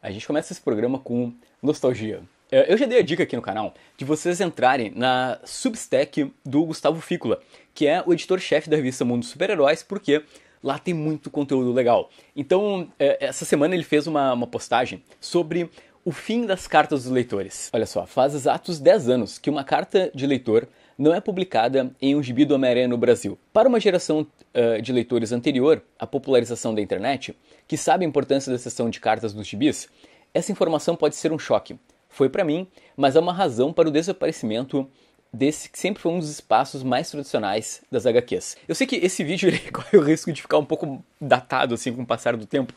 A gente começa esse programa com nostalgia. É, eu já dei a dica aqui no canal de vocês entrarem na Substack do Gustavo Ficula, que é o editor-chefe da revista Mundo Super-Heróis, porque lá tem muito conteúdo legal. Então, é, essa semana ele fez uma, uma postagem sobre o fim das cartas dos leitores. Olha só, faz exatos 10 anos que uma carta de leitor não é publicada em um gibi do Homem-Aranha no Brasil. Para uma geração uh, de leitores anterior à popularização da internet, que sabe a importância da sessão de cartas dos gibis, essa informação pode ser um choque. Foi para mim, mas é uma razão para o desaparecimento desse que sempre foi um dos espaços mais tradicionais das HQs. Eu sei que esse vídeo corre o risco de ficar um pouco datado assim com o passar do tempo,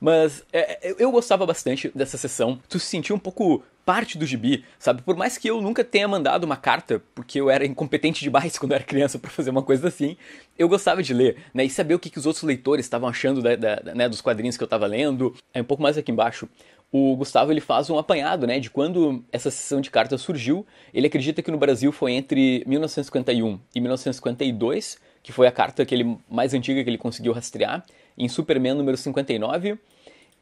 mas é, é eu gostava bastante dessa sessão. Tu se sentia um pouco parte do gibi, sabe? Por mais que eu nunca tenha mandado uma carta, porque eu era incompetente demais quando eu era criança para fazer uma coisa assim, eu gostava de ler, né? E saber o que, que os outros leitores estavam achando da, da, né, dos quadrinhos que eu estava lendo. É um pouco mais aqui embaixo o Gustavo ele faz um apanhado né, de quando essa sessão de cartas surgiu. Ele acredita que no Brasil foi entre 1951 e 1952, que foi a carta que ele, mais antiga que ele conseguiu rastrear, em Superman número 59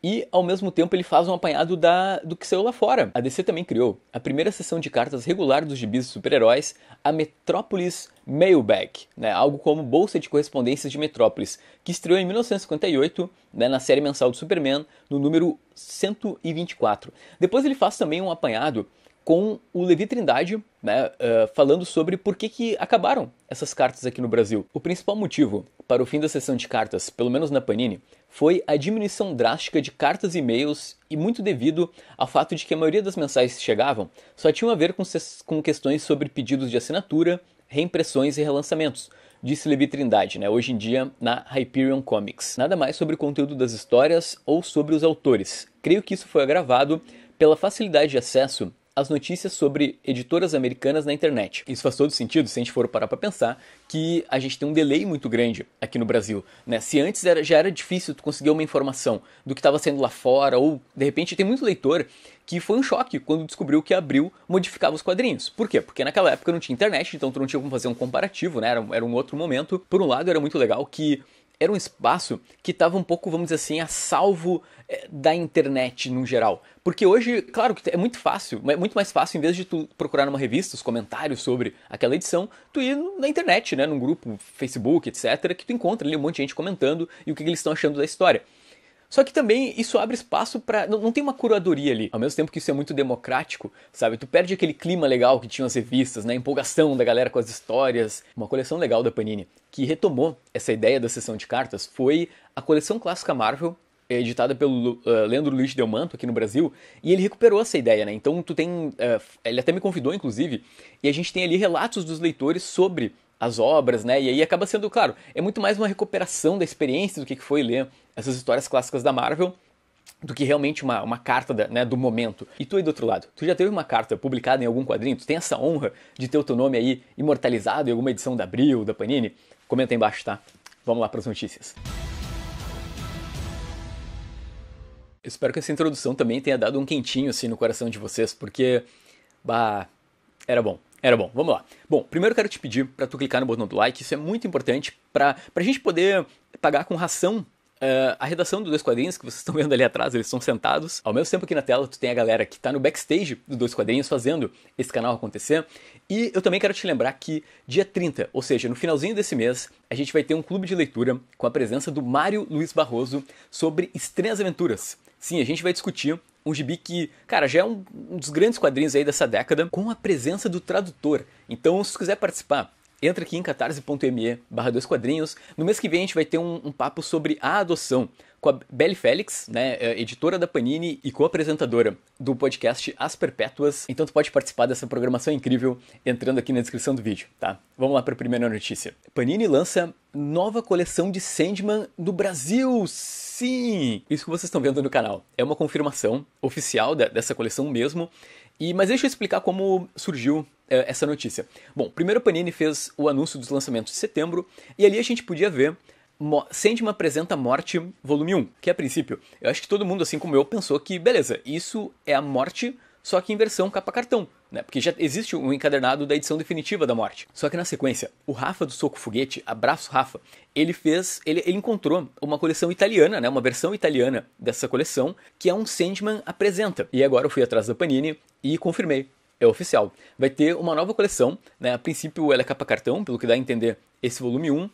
e ao mesmo tempo ele faz um apanhado da, do que saiu lá fora. A DC também criou a primeira sessão de cartas regular dos gibis super-heróis, a Metropolis Mailbag, né, algo como Bolsa de Correspondências de Metrópolis, que estreou em 1958 né, na série mensal do Superman, no número 124. Depois ele faz também um apanhado com o Levi Trindade, né, uh, falando sobre por que, que acabaram essas cartas aqui no Brasil. O principal motivo para o fim da sessão de cartas, pelo menos na Panini, foi a diminuição drástica de cartas e e-mails e muito devido ao fato de que a maioria das mensagens que chegavam só tinham a ver com, com questões sobre pedidos de assinatura, reimpressões e relançamentos, disse Levi Trindade, né, hoje em dia na Hyperion Comics. Nada mais sobre o conteúdo das histórias ou sobre os autores. Creio que isso foi agravado pela facilidade de acesso as notícias sobre editoras americanas na internet. Isso faz todo sentido se a gente for parar para pensar que a gente tem um delay muito grande aqui no Brasil. Né? Se antes era, já era difícil tu conseguir uma informação do que estava sendo lá fora, ou de repente tem muito leitor que foi um choque quando descobriu que Abril modificava os quadrinhos. Por quê? Porque naquela época não tinha internet, então tu não tinha como fazer um comparativo, né? Era, era um outro momento. Por um lado, era muito legal que era um espaço que estava um pouco, vamos dizer assim, a salvo eh, da internet no geral. Porque hoje, claro que é muito fácil, é muito mais fácil, em vez de tu procurar numa revista os comentários sobre aquela edição, tu ir na internet, né, num grupo, Facebook, etc., que tu encontra ali um monte de gente comentando e o que, que eles estão achando da história. Só que também isso abre espaço para não, não, tem uma curadoria ali. Ao mesmo tempo que isso é muito democrático, sabe? Tu perde aquele clima legal que tinham as revistas, né? A empolgação da galera com as histórias. Uma coleção legal da Panini que retomou essa ideia da sessão de cartas foi a coleção clássica Marvel editada pelo uh, Leandro Luiz Del Manto aqui no Brasil, e ele recuperou essa ideia, né? Então tu tem. Uh, ele até me convidou, inclusive, e a gente tem ali relatos dos leitores sobre as obras, né? E aí acaba sendo, claro, é muito mais uma recuperação da experiência do que foi ler essas histórias clássicas da Marvel do que realmente uma, uma carta da, né, do momento. E tu aí do outro lado, tu já teve uma carta publicada em algum quadrinho? Tu tem essa honra de ter o teu nome aí imortalizado em alguma edição da Abril, da Panini? Comenta aí embaixo, tá? Vamos lá para as notícias. espero que essa introdução também tenha dado um quentinho assim no coração de vocês, porque bah, era bom. Era bom, vamos lá. Bom, primeiro quero te pedir para tu clicar no botão do like, isso é muito importante para a gente poder pagar com ração Uh, a redação do Dois Quadrinhos, que vocês estão vendo ali atrás, eles estão sentados. Ao mesmo tempo aqui na tela, tu tem a galera que está no backstage do Dois Quadrinhos fazendo esse canal acontecer. E eu também quero te lembrar que dia 30, ou seja, no finalzinho desse mês, a gente vai ter um clube de leitura com a presença do Mário Luiz Barroso sobre Estranhas Aventuras. Sim, a gente vai discutir um gibi que, cara, já é um, um, dos grandes quadrinhos aí dessa década, com a presença do tradutor. Então, se quiser participar, entra aqui em catarse.me barra dois quadrinhos. No mês que vem a gente vai ter um, um papo sobre a adoção com a Belle Félix, né, é, editora da Panini e co-apresentadora do podcast As Perpétuas. Então tu pode participar dessa programação incrível entrando aqui na descrição do vídeo, tá? Vamos lá para a primeira notícia. Panini lança nova coleção de Sandman no Brasil. Sim, isso que vocês estão vendo no canal é uma confirmação oficial dessa coleção mesmo. E mas deixa eu explicar como surgiu é, essa notícia. Bom, primeiro a Panini fez o anúncio dos lançamentos de setembro e ali a gente podia ver Sandman apresenta Morte Volume 1, que a princípio, eu acho que todo mundo, assim como eu, pensou que, beleza, isso é a morte, só que em versão capa-cartão, né? Porque já existe um encadernado da edição definitiva da morte. Só que na sequência, o Rafa do Soco Foguete, abraço Rafa, ele fez, ele, ele encontrou uma coleção italiana, né? Uma versão italiana dessa coleção, que é um Sandman apresenta. E agora eu fui atrás da Panini e confirmei é oficial. Vai ter uma nova coleção, né? A princípio ela é capa cartão, pelo que dá a entender esse volume 1,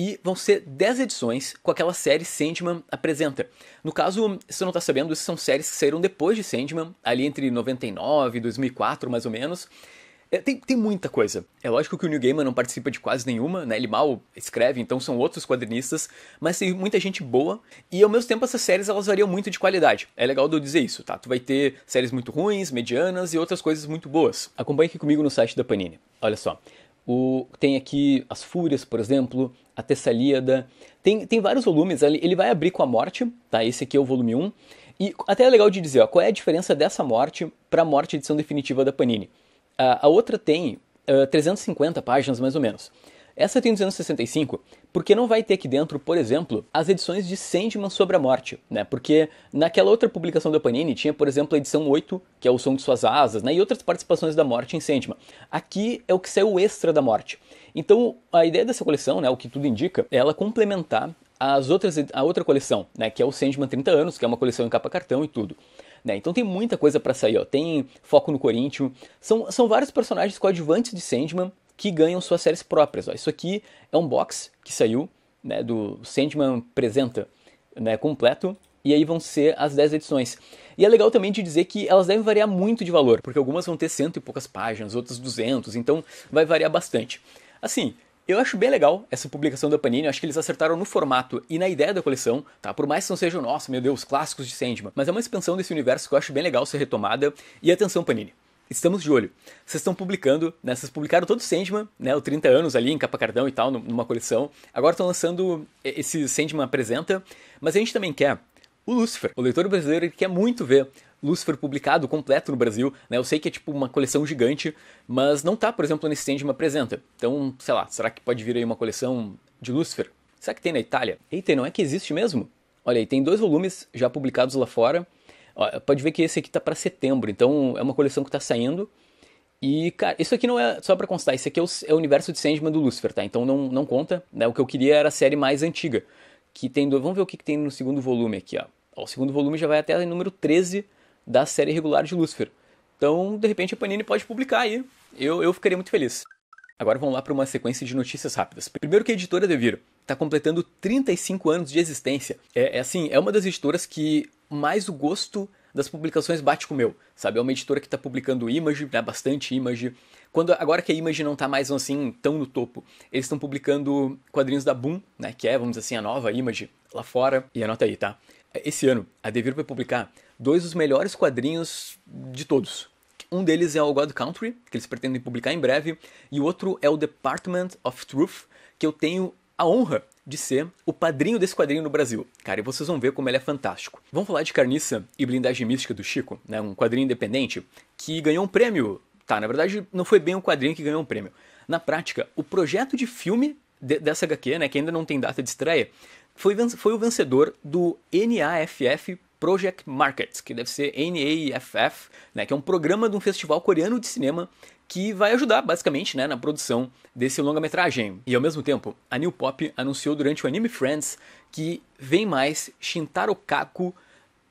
e vão ser 10 edições com aquela série Sandman apresenta. No caso, se você não está sabendo, são séries que saíram depois de Sandman, ali entre 99 e 2004, mais ou menos. É, tem, tem muita coisa. É lógico que o New Gaiman não participa de quase nenhuma, né? Ele mal escreve, então são outros quadrinistas, mas tem muita gente boa. E ao mesmo tempo essas séries elas variam muito de qualidade. É legal de eu dizer isso, tá? Tu vai ter séries muito ruins, medianas e outras coisas muito boas. Acompanhe aqui comigo no site da Panini. Olha só. O, tem aqui As Fúrias, por exemplo, a Tessalíada. Tem, tem vários volumes, ele vai abrir com a morte, tá? Esse aqui é o volume 1. E até é legal de dizer, ó, qual é a diferença dessa morte para a morte edição definitiva da Panini. A, a outra tem uh, eh, 350 páginas, mais ou menos. Essa tem 265 porque não vai ter aqui dentro, por exemplo, as edições de Sandman sobre a morte, né? Porque naquela outra publicação da Panini tinha, por exemplo, a edição 8, que é o som de suas asas, né? E outras participações da morte em Sandman. Aqui é o que saiu extra da morte. Então, a ideia dessa coleção, né, o que tudo indica, é ela complementar as outras, a outra coleção, né, que é o Sandman 30 anos, que é uma coleção em capa cartão e tudo. Né? Então tem muita coisa para sair, ó. Tem foco no Corinthians, são, são vários personagens coadjuvantes de Sandman que ganham suas séries próprias. Ó. Isso aqui é um box que saiu né, do Sandman Presenta né, completo. E aí vão ser as 10 edições. E é legal também de dizer que elas devem variar muito de valor, porque algumas vão ter cento e poucas páginas, outras 200, então vai variar bastante. Assim, eu acho bem legal essa publicação da Panini, eu acho que eles acertaram no formato e na ideia da coleção, tá? Por mais que não sejam, nossa, meu Deus, clássicos de Sandman, mas é uma expansão desse universo que eu acho bem legal ser retomada. E atenção, Panini estamos de olho. Vocês estão publicando, né? Vocês publicaram todo o Sandman, né? O 30 anos ali em capa cardão e tal, numa coleção. Agora estão lançando esse Sandman Apresenta, mas a gente também quer o Lucifer. O leitor brasileiro quer muito ver Lucifer publicado completo no Brasil, né? Eu sei que é tipo uma coleção gigante, mas não tá, por exemplo, nesse Sandman Apresenta. Então, sei lá, será que pode vir aí uma coleção de Lucifer? Será que tem na Itália? Eita, não é que existe mesmo? Olha aí, tem dois volumes já publicados lá fora Ó, pode ver que esse aqui tá para setembro, então é uma coleção que tá saindo. E, cara, isso aqui não é só para constar, isso aqui é o, é o, universo de Sandman do Lucifer, tá? Então não, não conta, né? O que eu queria era a série mais antiga, que tem... Do... Vamos ver o que, que tem no segundo volume aqui, ó. ó. O segundo volume já vai até o número 13 da série regular de Lucifer. Então, de repente, a Panini pode publicar aí. Eu, eu ficaria muito feliz. Agora vamos lá para uma sequência de notícias rápidas. Primeiro que a editora Devir está completando 35 anos de existência. É, é, assim, é uma das editoras que mais o gosto das publicações bate com o meu, sabe? É uma editora que está publicando Image, né? bastante Image. Quando, agora que a Image não está mais assim tão no topo, eles estão publicando quadrinhos da Boom, né? Que é, vamos dizer assim, a nova Image lá fora. E anota aí, tá? Esse ano, a Devir vai publicar dois dos melhores quadrinhos de todos. Um deles é o God Country, que eles pretendem publicar em breve, e o outro é o Department of Truth, que eu tenho a honra de ser o padrinho desse quadrinho no Brasil. Cara, e vocês vão ver como ele é fantástico. Vamos falar de Carniça e Blindagem Mística do Chico, né? Um quadrinho independente que ganhou um prêmio. Tá, na verdade, não foi bem um quadrinho que ganhou um prêmio. Na prática, o projeto de filme de, dessa HQ, né, que ainda não tem data de estreia, foi, foi o vencedor do NAFF Project Markets, que deve ser NAFF, né, que é um programa de um festival coreano de cinema que vai ajudar basicamente né, na produção desse longa-metragem. E ao mesmo tempo, a New Pop anunciou durante o Anime Friends que vem mais Shintaro Kaku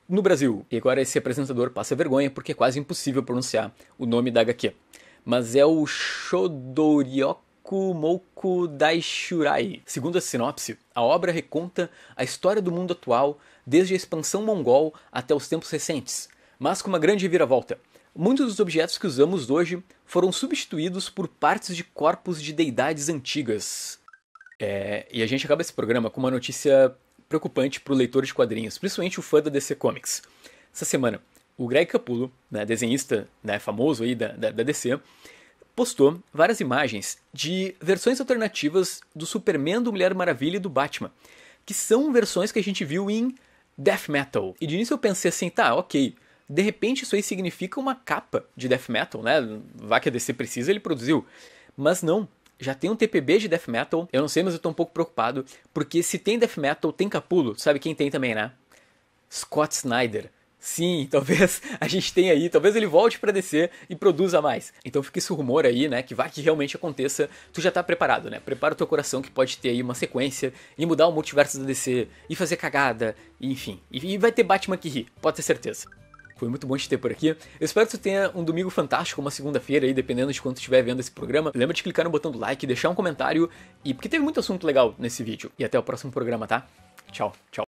no Brasil. E agora esse apresentador passa vergonha porque é quase impossível pronunciar o nome da HQ. Mas é o Shodoryoku Moku Daishurai. Segundo a sinopse, a obra reconta a história do mundo atual desde a expansão mongol até os tempos recentes, mas com uma grande viravolta. Muitos dos objetos que usamos hoje foram substituídos por partes de corpos de deidades antigas. É, e a gente acaba esse programa com uma notícia preocupante para o leitor de quadrinhos, principalmente o fã da DC Comics. Essa semana, o Greg Capullo, né, desenhista né, famoso aí da, da, da, DC, postou várias imagens de versões alternativas do Superman, do Mulher Maravilha e do Batman, que são versões que a gente viu em death metal. E de início eu pensei assim, tá, ok, de repente, isso aí significa uma capa de death metal, né? Vá que a DC precisa, ele produziu. Mas não, já tem um TPB de death metal. Eu não sei, mas eu tô um pouco preocupado, porque se tem death metal, tem capulo. Sabe quem tem também, né? Scott Snyder. Sim, talvez a gente tenha aí, talvez ele volte para descer e produza mais. Então fica esse rumor aí, né, que vá que realmente aconteça. Tu já tá preparado, né? Prepara o teu coração que pode ter aí uma sequência e mudar o multiverso da DC e fazer cagada, e enfim. E vai ter Batman que ri, pode ter certeza. Foi muito bom te ter por aqui. Eu espero que você tenha um domingo fantástico, uma segunda-feira aí, dependendo de quando estiver vendo esse programa. Lembra de clicar no botão do like, deixar um comentário e porque teve muito assunto legal nesse vídeo. E até o próximo programa, tá? Tchau, tchau.